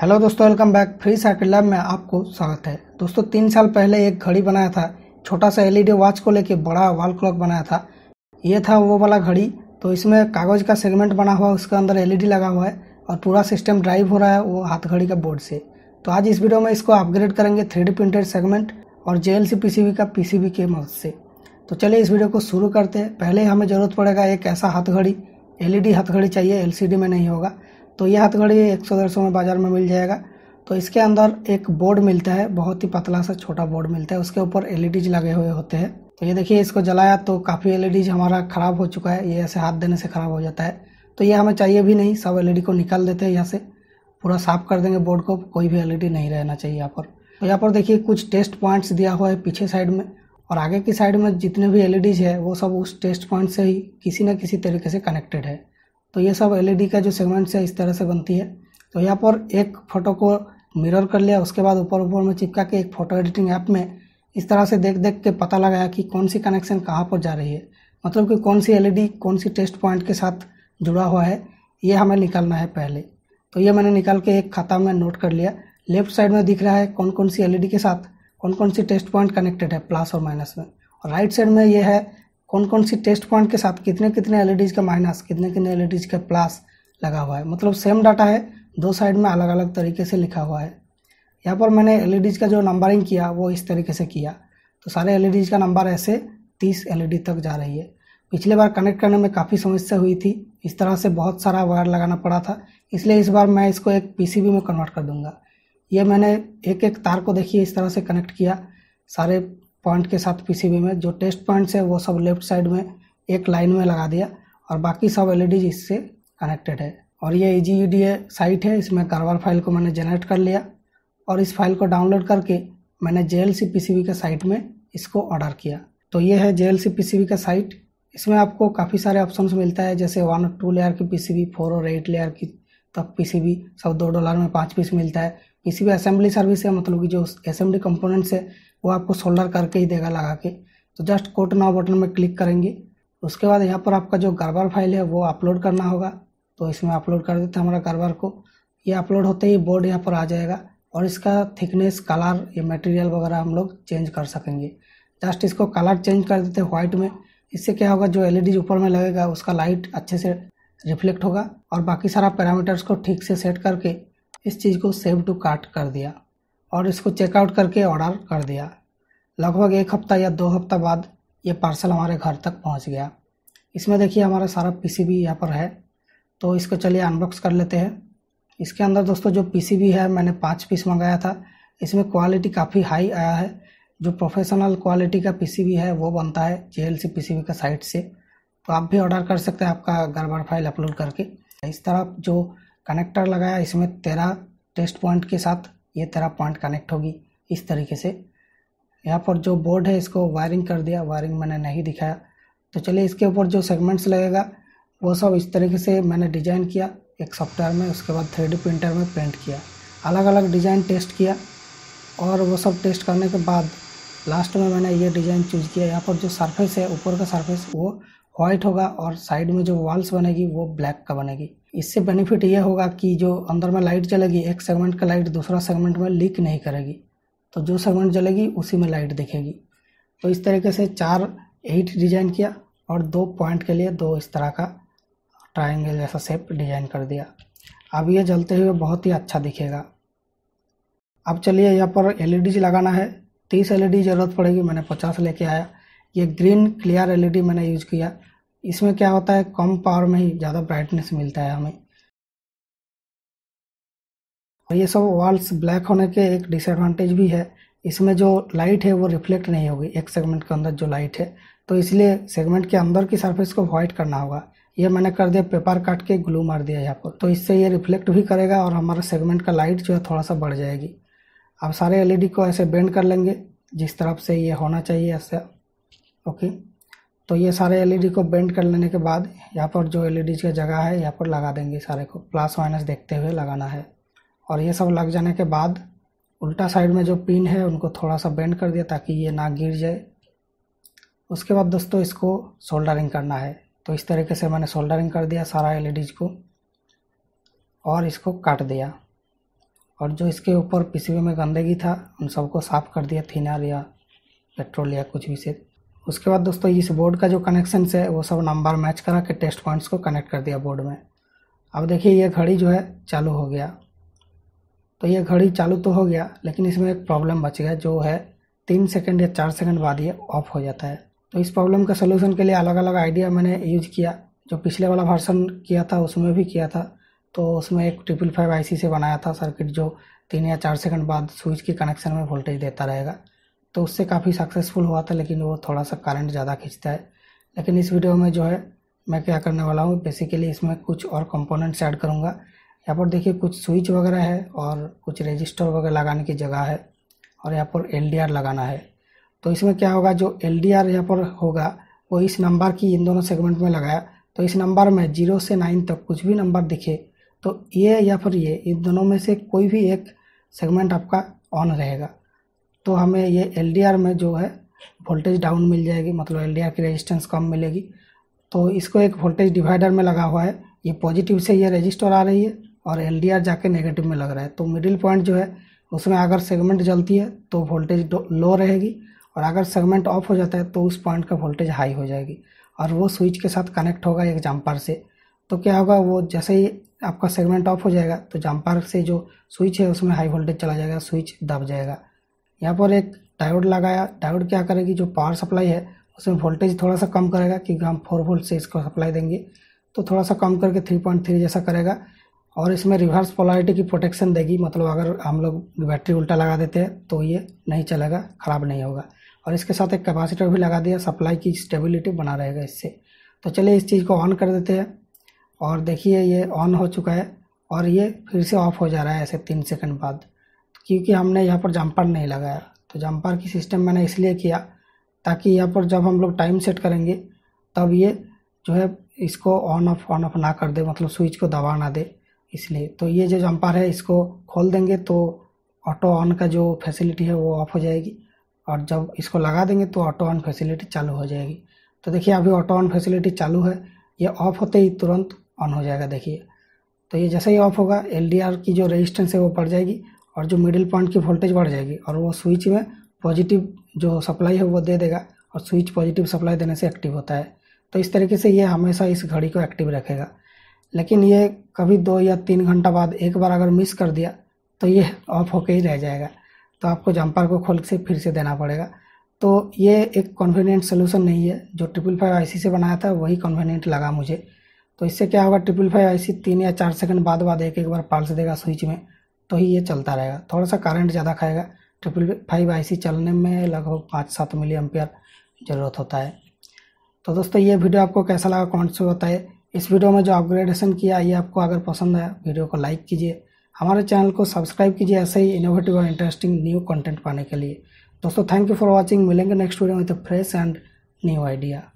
hello दोस्तों welcome back free circuit lab में आपको स्वागत है दोस्तों तीन साल पहले एक घड़ी बनाया था छोटा सा एलईडी वॉच e को लेके बड़ा वॉल क्लॉक बनाया था ये था वो वाला घड़ी तो इसमें कागज़ का सेगमेंट बना हुआ है उसके अंदर एलईडी e लगा हुआ है और पूरा सिस्टम ड्राइव हो रहा है वो हाथ घड़ी का बोर्ड से तो आज इस वीडियो में इसको अपग्रेड करेंगे थ्री प्रिंटेड सेगमेंट और जे एल का पी के मदद से तो चलिए इस वीडियो को शुरू करते हैं पहले हमें ज़रूरत पड़ेगा एक ऐसा हाथ घड़ी e हाथ घड़ी चाहिए एल में नहीं होगा तो ये हथगड़ी एक सौ डेढ़ सौ में बाज़ार में मिल जाएगा तो इसके अंदर एक बोर्ड मिलता है बहुत ही पतला सा छोटा बोर्ड मिलता है उसके ऊपर एल लगे हुए होते हैं तो ये देखिए इसको जलाया तो काफ़ी एल हमारा ख़राब हो चुका है ये ऐसे हाथ देने से ख़राब हो जाता है तो ये हमें चाहिए भी नहीं सब एल को निकाल देते हैं यहाँ से पूरा साफ कर देंगे बोर्ड को कोई भी एल नहीं रहना चाहिए यहाँ पर तो यहाँ पर देखिए कुछ टेस्ट पॉइंट्स दिया हुआ है पीछे साइड में और आगे की साइड में जितने भी एल है वो सब उस टेस्ट पॉइंट से ही किसी न किसी तरीके से कनेक्टेड है तो ये सब एलईडी e का जो सेगमेंट्स है इस तरह से बनती है तो यहाँ पर एक फ़ोटो को मिरर कर लिया उसके बाद ऊपर ऊपर में चिपका के एक फ़ोटो एडिटिंग ऐप में इस तरह से देख देख के पता लगाया कि कौन सी कनेक्शन कहाँ पर जा रही है मतलब कि कौन सी एलईडी e कौन सी टेस्ट पॉइंट के साथ जुड़ा हुआ है ये हमें निकालना है पहले तो ये मैंने निकाल के एक खाता में नोट कर लिया लेफ्ट साइड में दिख रहा है कौन कौन सी एलईडी e के साथ कौन कौन सी टेस्ट पॉइंट कनेक्टेड है प्लस और माइनस में और राइट साइड में ये है कौन कौन सी टेस्ट पॉइंट के साथ कितने कितने एल का माइनस कितने कितने एल e का प्लस लगा हुआ है मतलब सेम डाटा है दो साइड में अलग अलग तरीके से लिखा हुआ है यहाँ पर मैंने एल e का जो नंबरिंग किया वो इस तरीके से किया तो सारे एल e का नंबर ऐसे तीस एल तक जा रही है पिछले बार कनेक्ट करने में काफ़ी समस्या हुई थी इस तरह से बहुत सारा वायर लगाना पड़ा था इसलिए इस बार मैं इसको एक पीसीबी में कन्वर्ट कर दूंगा ये मैंने एक एक तार को देखिए इस तरह से कनेक्ट किया सारे पॉइंट के साथ पीसीबी में जो टेस्ट पॉइंट्स है वो सब लेफ्ट साइड में एक लाइन में लगा दिया और बाकी सब एल e इससे कनेक्टेड है और ये ई e साइट e है इसमें कारोबार फाइल को मैंने जनरेट कर लिया और इस फाइल को डाउनलोड करके मैंने जे एल के साइट में इसको ऑर्डर किया तो ये है जे एल का साइट इसमें आपको काफ़ी सारे ऑप्शन मिलता है जैसे वन और टू लेयर की पीसीबी फोर और एट लेयर की तब पीसीबी सब दो डॉलर में पाँच पीस मिलता है पीसीबी असेंबली सर्विस है मतलब कि जो असेंबली कंपोनेंट्स है वो आपको सोल्डर करके ही देगा लगा के तो जस्ट कोट नाव बटन में क्लिक करेंगे उसके बाद यहाँ पर आपका जो गर्बर फाइल है वो अपलोड करना होगा तो इसमें अपलोड कर देते हैं हमारा गर्बर को ये अपलोड होते ही बोर्ड यहाँ पर आ जाएगा और इसका थिकनेस कलर ये मटेरियल वगैरह हम लोग चेंज कर सकेंगे जस्ट इसको कलर चेंज कर देते हैं वाइट में इससे क्या होगा जो एलईडी e ऊपर में लगेगा उसका लाइट अच्छे से रिफ्लेक्ट होगा और बाकी सारा पैरामीटर्स को ठीक से सेट करके इस चीज़ को सेव टू काट कर दिया और इसको चेकआउट करके ऑर्डर कर दिया लगभग एक हफ़्ता या दो हफ्ता बाद ये पार्सल हमारे घर तक पहुंच गया इसमें देखिए हमारा सारा पीसीबी यहाँ पर है तो इसको चलिए अनबॉक्स कर लेते हैं इसके अंदर दोस्तों जो पीसीबी है मैंने पाँच पीस मंगाया था इसमें क्वालिटी काफ़ी हाई आया है जो प्रोफेशनल क्वालिटी का पीसीबी है वो बनता है जे एल का साइट से तो आप भी ऑर्डर कर सकते हैं आपका गड़बड़ फाइल अपलोड करके इस तरह जो कनेक्टर लगाया इसमें तेरह टेस्ट पॉइंट के साथ ये तरह पॉइंट कनेक्ट होगी इस तरीके से यहाँ पर जो बोर्ड है इसको वायरिंग कर दिया वायरिंग मैंने नहीं दिखाया तो चलिए इसके ऊपर जो सेगमेंट्स लगेगा वो सब इस तरीके से मैंने डिज़ाइन किया एक सॉफ्टवेयर में उसके बाद थ्री प्रिंटर में प्रिंट किया अलग अलग डिज़ाइन टेस्ट किया और वो सब टेस्ट करने के बाद लास्ट में मैंने ये डिज़ाइन चूज़ किया यहाँ पर जो सरफेस है ऊपर का सरफेस वो वाइट होगा और साइड में जो वॉल्स बनेगी वो ब्लैक का बनेगी इससे बेनिफिट ये होगा कि जो अंदर में लाइट जलेगी एक सेगमेंट का लाइट दूसरा सेगमेंट में लीक नहीं करेगी तो जो सेगमेंट जलेगी उसी में लाइट दिखेगी तो इस तरीके से चार एट डिजाइन किया और दो पॉइंट के लिए दो इस तरह का ट्राइंगल जैसा शेप डिजाइन कर दिया अब ये जलते हुए बहुत ही अच्छा दिखेगा अब चलिए यहाँ पर एल e लगाना है तीस एल e ज़रूरत पड़ेगी मैंने पचास लेके आया ये ग्रीन क्लियर एलईडी मैंने यूज किया इसमें क्या होता है कम पावर में ही ज़्यादा ब्राइटनेस मिलता है हमें और ये सब वॉल्स ब्लैक होने के एक डिसएडवांटेज भी है इसमें जो लाइट है वो रिफ्लेक्ट नहीं होगी एक सेगमेंट के अंदर जो लाइट है तो इसलिए सेगमेंट के अंदर की सरफेस को अवॉइड करना होगा ये मैंने कर दिया पेपर काट के ग्लू मार दिया यहाँ पर तो इससे ये रिफ्लेक्ट भी करेगा और हमारा सेगमेंट का लाइट जो है थोड़ा सा बढ़ जाएगी अब सारे एलईडी को ऐसे बेंड कर लेंगे जिस तरफ से ये होना चाहिए ऐसा ओके तो ये सारे एलईडी e को बेंड कर लेने के बाद यहाँ पर जो एल ई का जगह है यहाँ पर लगा देंगे सारे को प्लस माइनस देखते हुए लगाना है और ये सब लग जाने के बाद उल्टा साइड में जो पिन है उनको थोड़ा सा बेंड कर दिया ताकि ये ना गिर जाए उसके बाद दोस्तों इसको सोल्डरिंग करना है तो इस तरीके से मैंने सोल्डरिंग कर दिया सारा एल e को और इसको काट दिया और जो इसके ऊपर पीसीबी में गंदगी था उन सबको साफ़ कर दिया थीनर या पेट्रोल या कुछ भी से उसके बाद दोस्तों इस बोर्ड का जो कनेक्शन है वो सब नंबर मैच करा के टेस्ट पॉइंट्स को कनेक्ट कर दिया बोर्ड में अब देखिए ये घड़ी जो है चालू हो गया तो ये घड़ी चालू तो हो गया लेकिन इसमें एक प्रॉब्लम बच गया जो है तीन सेकंड या चार सेकंड बाद ये ऑफ हो जाता है तो इस प्रॉब्लम का सोल्यूशन के लिए अलग अलग आइडिया मैंने यूज किया जो पिछले वाला वर्सन किया था उसमें भी किया था तो उसमें एक ट्रिपल फाइव आई से बनाया था सर्किट जो तीन या चार सेकंड बाद स्विच के कनेक्शन में वोल्टेज देता रहेगा तो उससे काफ़ी सक्सेसफुल हुआ था लेकिन वो थोड़ा सा करंट ज़्यादा खींचता है लेकिन इस वीडियो में जो है मैं क्या करने वाला हूँ बेसिकली इसमें कुछ और कंपोनेंट्स ऐड करूँगा यहाँ पर देखिए कुछ स्विच वगैरह है और कुछ रजिस्टर वगैरह लगाने की जगह है और यहाँ पर एल लगाना है तो इसमें क्या होगा जो एल डी यहाँ पर होगा वो इस नंबर की इन दोनों सेगमेंट में लगाया तो इस नंबर में जीरो से नाइन तक कुछ भी नंबर दिखे तो ये या फिर ये इन दोनों में से कोई भी एक सेगमेंट आपका ऑन रहेगा तो हमें ये एल में जो है वोल्टेज डाउन मिल जाएगी मतलब एल की रेजिस्टेंस कम मिलेगी तो इसको एक वोल्टेज डिवाइडर में लगा हुआ है ये पॉजिटिव से ये रजिस्टर आ रही है और एल जाके नेगेटिव में लग रहा है तो मिडिल पॉइंट जो है उसमें अगर सेगमेंट जलती है तो वोल्टेज लो रहेगी और अगर सेगमेंट ऑफ हो जाता है तो उस पॉइंट का वोल्टेज हाई हो जाएगी और वो स्विच के साथ कनेक्ट होगा एक जम्पर से तो क्या होगा वो जैसे ही आपका सेगमेंट ऑफ हो जाएगा तो जम्पर से जो स्विच है उसमें हाई वोल्टेज चला जाएगा स्विच दब जाएगा यहाँ पर एक डायोड लगाया डायोड क्या करेगी जो पावर सप्लाई है उसमें वोल्टेज थोड़ा सा कम करेगा क्योंकि हम फोर वोल्ट से इसको सप्लाई देंगे तो थोड़ा सा कम करके थ्री पॉइंट थ्री जैसा करेगा और इसमें रिवर्स पोलारिटी की प्रोटेक्शन देगी मतलब अगर हम लोग बैटरी उल्टा लगा देते हैं तो ये नहीं चलेगा ख़राब नहीं होगा और इसके साथ एक कैपेसिटर भी लगा दिया सप्लाई की स्टेबिलिटी बना रहेगा इससे तो चलिए इस चीज़ को ऑन कर देते हैं और देखिए ये ऑन हो चुका है और ये फिर से ऑफ हो जा रहा है ऐसे तीन सेकंड बाद क्योंकि हमने यहाँ पर जंपर नहीं लगाया तो जंपर की सिस्टम मैंने इसलिए किया ताकि यहाँ पर जब हम लोग टाइम सेट करेंगे तब ये जो है इसको ऑन ऑफ ऑन ऑफ ना कर दे मतलब स्विच को दबा ना दे इसलिए तो ये जो जंपर है इसको खोल देंगे तो ऑटो ऑन का जो फैसिलिटी है वो ऑफ हो जाएगी और जब इसको लगा देंगे तो ऑटो ऑन फैसिलिटी चालू हो जाएगी तो देखिए अभी ऑटो ऑन फैसिलिटी चालू है ये ऑफ होते ही तुरंत ऑन हो जाएगा देखिए तो ये जैसे ही ऑफ होगा एल की जो रेजिस्टेंस है वो पड़ जाएगी और जो मिडिल पॉइंट की वोल्टेज बढ़ जाएगी और वो स्विच में पॉजिटिव जो सप्लाई है वो दे देगा और स्विच पॉजिटिव सप्लाई देने से एक्टिव होता है तो इस तरीके से ये हमेशा इस घड़ी को एक्टिव रखेगा लेकिन ये कभी दो या तीन घंटा बाद एक बार अगर मिस कर दिया तो ये ऑफ होके ही रह जाएगा तो आपको जंपर को खोल से फिर से देना पड़ेगा तो ये एक कन्वीनियंट सोल्यूशन नहीं है जो ट्रिपल फाइव आई से बनाया था वही कन्वीनियंट लगा मुझे तो इससे क्या होगा ट्रिपल फाइव आई तीन या चार सेकंड बाद बाद एक एक बार पाल्स देगा स्विच में तो ही ये चलता रहेगा थोड़ा सा करंट ज़्यादा खाएगा ट्रिपल फाइव आई चलने में लगभग पाँच सात मिली एम्पियर ज़रूरत होता है तो दोस्तों ये वीडियो आपको कैसा लगा कौन से होता है इस वीडियो में जो अपग्रेडेशन किया ये आपको अगर पसंद आया वीडियो को लाइक कीजिए हमारे चैनल को सब्सक्राइब कीजिए ऐसे ही इनोवेटिव और इंटरेस्टिंग न्यू कंटेंट पाने के लिए दोस्तों थैंक यू फॉर वॉचिंग मिलेंगे नेक्स्ट वीडियो में तो फ्रेश एंड न्यू आइडिया